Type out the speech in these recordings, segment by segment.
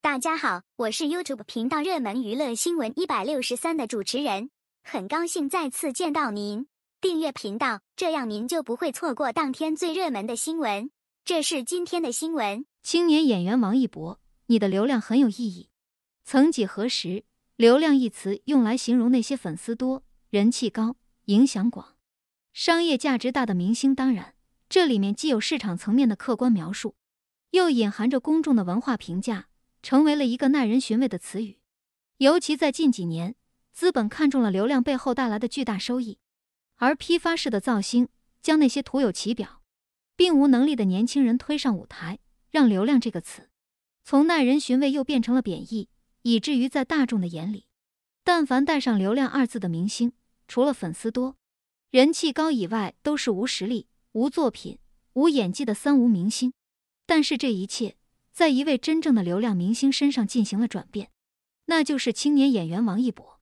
大家好，我是 YouTube 频道热门娱乐新闻一百六十三的主持人，很高兴再次见到您。订阅频道，这样您就不会错过当天最热门的新闻。这是今天的新闻：青年演员王一博，你的流量很有意义。曾几何时，流量一词用来形容那些粉丝多、人气高、影响广、商业价值大的明星。当然，这里面既有市场层面的客观描述，又隐含着公众的文化评价。成为了一个耐人寻味的词语，尤其在近几年，资本看中了流量背后带来的巨大收益，而批发式的造星，将那些徒有其表，并无能力的年轻人推上舞台，让“流量”这个词从耐人寻味又变成了贬义，以至于在大众的眼里，但凡带上“流量”二字的明星，除了粉丝多、人气高以外，都是无实力、无作品、无演技的三无明星。但是这一切。在一位真正的流量明星身上进行了转变，那就是青年演员王一博。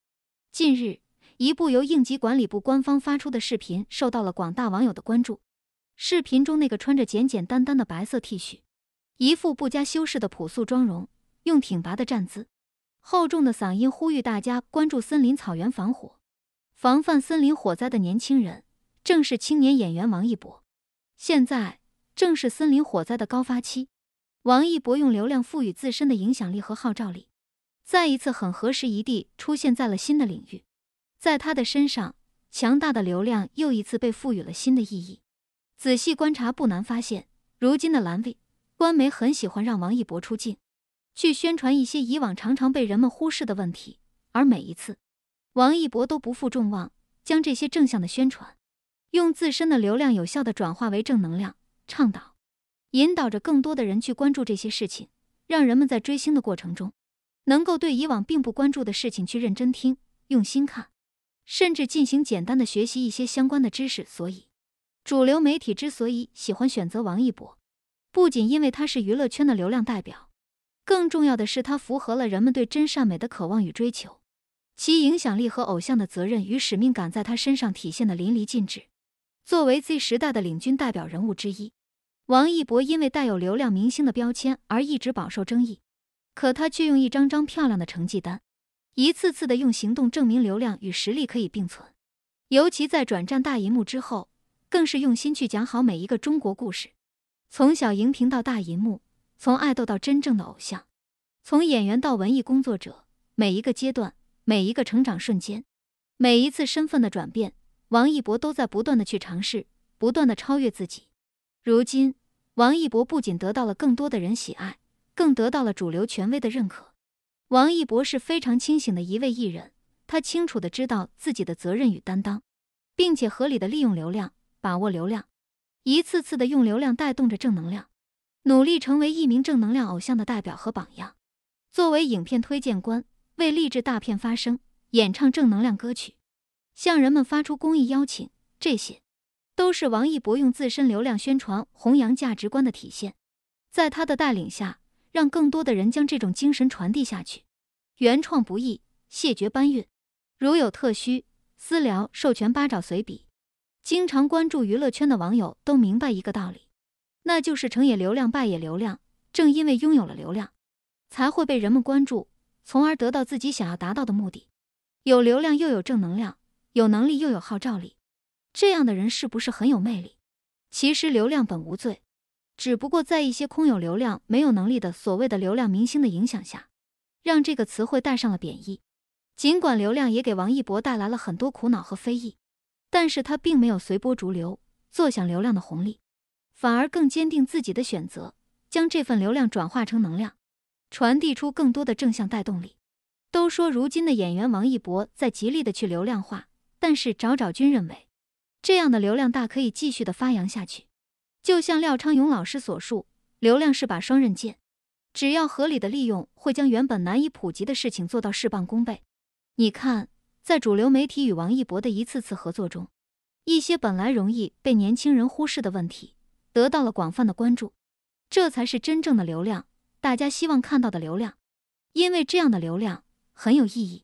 近日，一部由应急管理部官方发出的视频受到了广大网友的关注。视频中那个穿着简简单单的白色 T 恤、一副不加修饰的朴素妆容、用挺拔的站姿、厚重的嗓音呼吁大家关注森林草原防火、防范森林火灾的年轻人，正是青年演员王一博。现在正是森林火灾的高发期。王一博用流量赋予自身的影响力和号召力，再一次很合时宜地出现在了新的领域，在他的身上，强大的流量又一次被赋予了新的意义。仔细观察不难发现，如今的蓝 V 官媒很喜欢让王一博出镜，去宣传一些以往常常被人们忽视的问题，而每一次，王一博都不负众望，将这些正向的宣传，用自身的流量有效的转化为正能量倡导。引导着更多的人去关注这些事情，让人们在追星的过程中，能够对以往并不关注的事情去认真听、用心看，甚至进行简单的学习一些相关的知识。所以，主流媒体之所以喜欢选择王一博，不仅因为他是娱乐圈的流量代表，更重要的是他符合了人们对真善美的渴望与追求，其影响力和偶像的责任与使命感在他身上体现的淋漓尽致。作为 Z 时代的领军代表人物之一。王一博因为带有流量明星的标签而一直饱受争议，可他却用一张张漂亮的成绩单，一次次的用行动证明流量与实力可以并存。尤其在转战大银幕之后，更是用心去讲好每一个中国故事。从小荧屏到大银幕，从爱豆到真正的偶像，从演员到文艺工作者，每一个阶段，每一个成长瞬间，每一次身份的转变，王一博都在不断的去尝试，不断的超越自己。如今，王一博不仅得到了更多的人喜爱，更得到了主流权威的认可。王一博是非常清醒的一位艺人，他清楚的知道自己的责任与担当，并且合理的利用流量，把握流量，一次次的用流量带动着正能量，努力成为一名正能量偶像的代表和榜样。作为影片推荐官，为励志大片发声，演唱正能量歌曲，向人们发出公益邀请，这些。都是王一博用自身流量宣传、弘扬价值观的体现。在他的带领下，让更多的人将这种精神传递下去。原创不易，谢绝搬运。如有特需，私聊授权八爪随笔。经常关注娱乐圈的网友都明白一个道理，那就是成也流量，败也流量。正因为拥有了流量，才会被人们关注，从而得到自己想要达到的目的。有流量，又有正能量；有能力，又有号召力。这样的人是不是很有魅力？其实流量本无罪，只不过在一些空有流量没有能力的所谓的流量明星的影响下，让这个词汇带上了贬义。尽管流量也给王一博带来了很多苦恼和非议，但是他并没有随波逐流，坐享流量的红利，反而更坚定自己的选择，将这份流量转化成能量，传递出更多的正向带动力。都说如今的演员王一博在极力的去流量化，但是找找君认为。这样的流量大可以继续的发扬下去，就像廖昌永老师所述，流量是把双刃剑，只要合理的利用，会将原本难以普及的事情做到事半功倍。你看，在主流媒体与王一博的一次次合作中，一些本来容易被年轻人忽视的问题得到了广泛的关注，这才是真正的流量，大家希望看到的流量，因为这样的流量很有意义。